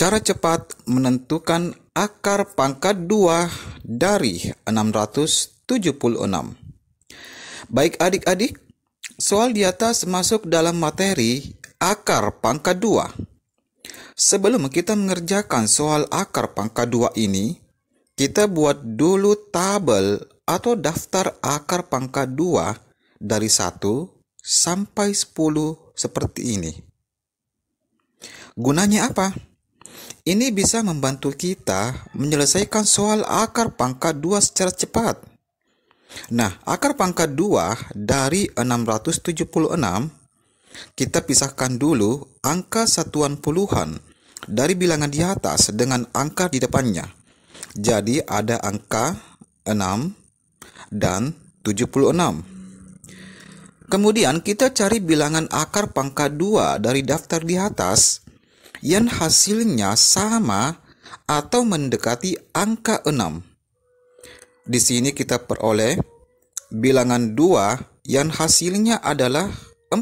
Cara cepat menentukan akar pangkat 2 dari 676. Baik adik-adik, soal di atas masuk dalam materi akar pangkat 2. Sebelum kita mengerjakan soal akar pangkat 2 ini, kita buat dulu tabel atau daftar akar pangkat 2 dari 1 sampai 10 seperti ini. Gunanya apa? Ini bisa membantu kita menyelesaikan soal akar pangkat 2 secara cepat. Nah, akar pangkat 2 dari 676 kita pisahkan dulu angka satuan puluhan dari bilangan di atas dengan angka di depannya. Jadi ada angka 6 dan 76. Kemudian kita cari bilangan akar pangkat 2 dari daftar di atas yang hasilnya sama atau mendekati angka 6. Di sini kita peroleh bilangan 2 yang hasilnya adalah 4.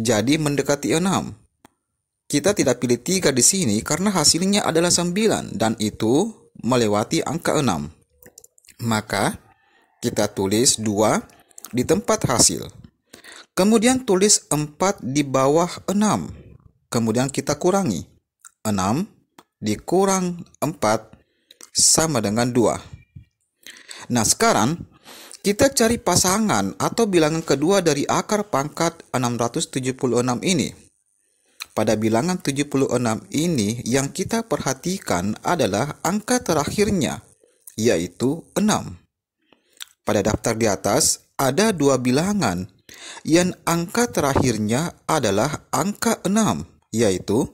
Jadi mendekati 6. Kita tidak pilih 3 di sini karena hasilnya adalah 9 dan itu melewati angka 6. Maka kita tulis 2 di tempat hasil. Kemudian tulis 4 di bawah 6 Kemudian kita kurangi. 6 dikurang 4 sama dengan 2. Nah, sekarang kita cari pasangan atau bilangan kedua dari akar pangkat 676 ini. Pada bilangan 76 ini yang kita perhatikan adalah angka terakhirnya, yaitu 6. Pada daftar di atas ada dua bilangan yang angka terakhirnya adalah angka 6 yaitu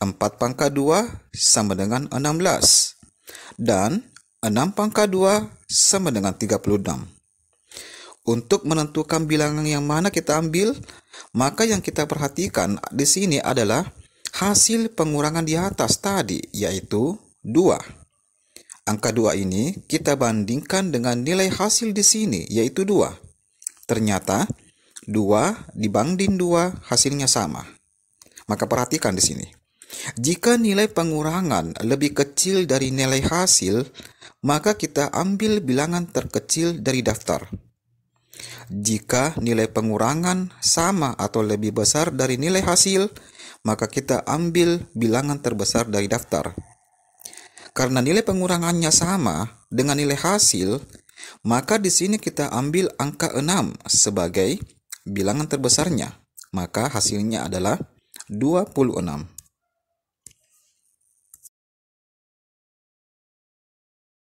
4 pangkat 2 sama dengan 16 dan 6 pangkat 2 sama dengan 36. Untuk menentukan bilangan yang mana kita ambil, maka yang kita perhatikan di sini adalah hasil pengurangan di atas tadi, yaitu 2. Angka 2 ini kita bandingkan dengan nilai hasil di sini, yaitu 2. Ternyata 2 dibanding 2 hasilnya sama. Maka perhatikan di sini. Jika nilai pengurangan lebih kecil dari nilai hasil, maka kita ambil bilangan terkecil dari daftar. Jika nilai pengurangan sama atau lebih besar dari nilai hasil, maka kita ambil bilangan terbesar dari daftar. Karena nilai pengurangannya sama dengan nilai hasil, maka di sini kita ambil angka 6 sebagai bilangan terbesarnya. Maka hasilnya adalah 26